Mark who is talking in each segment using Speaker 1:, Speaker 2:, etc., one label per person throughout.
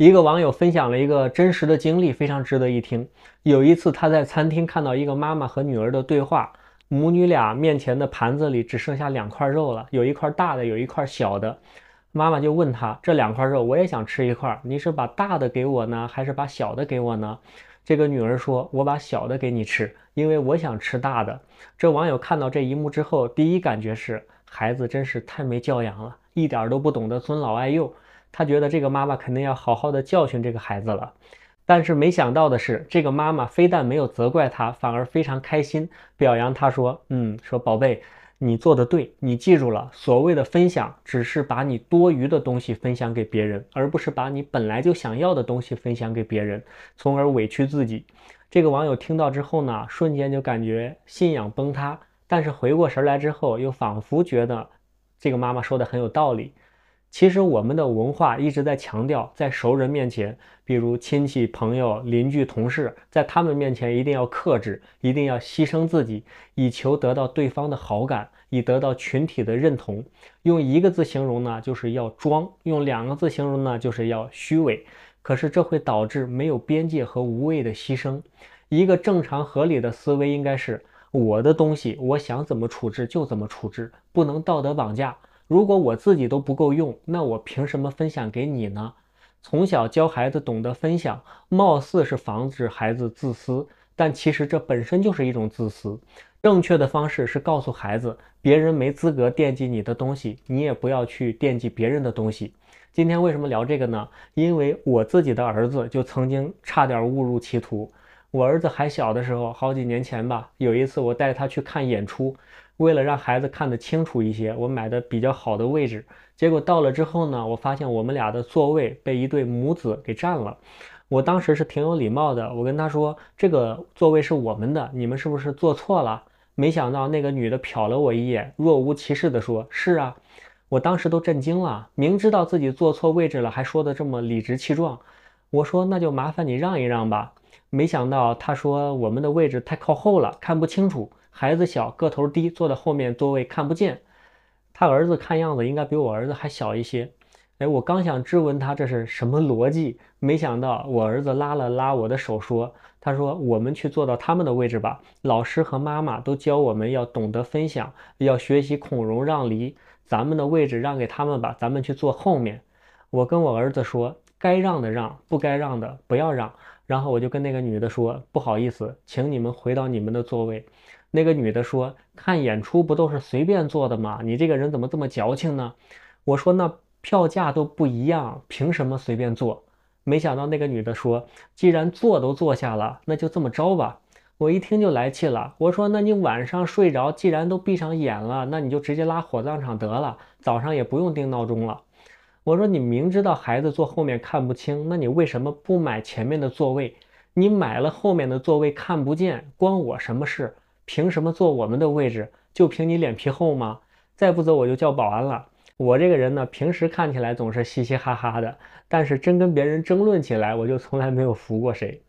Speaker 1: 一个网友分享了一个真实的经历，非常值得一听。有一次，他在餐厅看到一个妈妈和女儿的对话。母女俩面前的盘子里只剩下两块肉了，有一块大的，有一块小的。妈妈就问他：“这两块肉，我也想吃一块，你是把大的给我呢，还是把小的给我呢？”这个女儿说：“我把小的给你吃，因为我想吃大的。”这网友看到这一幕之后，第一感觉是：孩子真是太没教养了，一点都不懂得尊老爱幼。他觉得这个妈妈肯定要好好的教训这个孩子了，但是没想到的是，这个妈妈非但没有责怪他，反而非常开心，表扬他说：“嗯，说宝贝，你做的对，你记住了，所谓的分享，只是把你多余的东西分享给别人，而不是把你本来就想要的东西分享给别人，从而委屈自己。”这个网友听到之后呢，瞬间就感觉信仰崩塌，但是回过神来之后，又仿佛觉得这个妈妈说的很有道理。其实我们的文化一直在强调，在熟人面前，比如亲戚、朋友、邻居、同事，在他们面前一定要克制，一定要牺牲自己，以求得到对方的好感，以得到群体的认同。用一个字形容呢，就是要装；用两个字形容呢，就是要虚伪。可是这会导致没有边界和无谓的牺牲。一个正常合理的思维应该是：我的东西，我想怎么处置就怎么处置，不能道德绑架。如果我自己都不够用，那我凭什么分享给你呢？从小教孩子懂得分享，貌似是防止孩子自私，但其实这本身就是一种自私。正确的方式是告诉孩子，别人没资格惦记你的东西，你也不要去惦记别人的东西。今天为什么聊这个呢？因为我自己的儿子就曾经差点误入歧途。我儿子还小的时候，好几年前吧，有一次我带他去看演出。为了让孩子看得清楚一些，我买的比较好的位置。结果到了之后呢，我发现我们俩的座位被一对母子给占了。我当时是挺有礼貌的，我跟他说：“这个座位是我们的，你们是不是坐错了？”没想到那个女的瞟了我一眼，若无其事地说：“是啊。”我当时都震惊了，明知道自己坐错位置了，还说得这么理直气壮。我说：“那就麻烦你让一让吧。”没想到她说：“我们的位置太靠后了，看不清楚。”孩子小，个头低，坐在后面座位看不见。他儿子看样子应该比我儿子还小一些。哎，我刚想质问他这是什么逻辑，没想到我儿子拉了拉我的手，说：“他说我们去坐到他们的位置吧。老师和妈妈都教我们要懂得分享，要学习孔融让梨。咱们的位置让给他们吧，咱们去坐后面。”我跟我儿子说：“该让的让，不该让的不要让。”然后我就跟那个女的说：“不好意思，请你们回到你们的座位。”那个女的说：“看演出不都是随便坐的吗？你这个人怎么这么矫情呢？”我说：“那票价都不一样，凭什么随便坐？”没想到那个女的说：“既然坐都坐下了，那就这么着吧。”我一听就来气了，我说：“那你晚上睡着，既然都闭上眼了，那你就直接拉火葬场得了，早上也不用定闹钟了。”我说你明知道孩子坐后面看不清，那你为什么不买前面的座位？你买了后面的座位看不见，关我什么事？凭什么坐我们的位置？就凭你脸皮厚吗？再不走我就叫保安了。我这个人呢，平时看起来总是嘻嘻哈哈的，但是真跟别人争论起来，我就从来没有服过谁。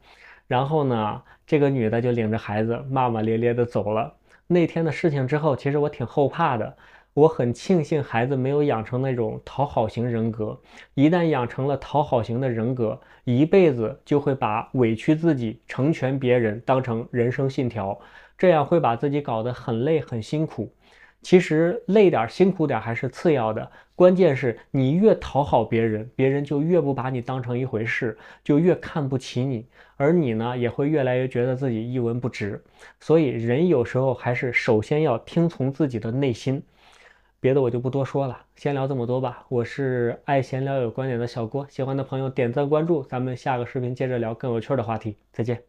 Speaker 1: 然后呢，这个女的就领着孩子骂骂咧咧的走了。那天的事情之后，其实我挺后怕的。我很庆幸孩子没有养成那种讨好型人格，一旦养成了讨好型的人格，一辈子就会把委屈自己、成全别人当成人生信条，这样会把自己搞得很累很辛苦。其实累点、辛苦点还是次要的，关键是你越讨好别人，别人就越不把你当成一回事，就越看不起你，而你呢，也会越来越觉得自己一文不值。所以，人有时候还是首先要听从自己的内心。别的我就不多说了，先聊这么多吧。我是爱闲聊有观点的小郭，喜欢的朋友点赞关注，咱们下个视频接着聊更有趣的话题，再见。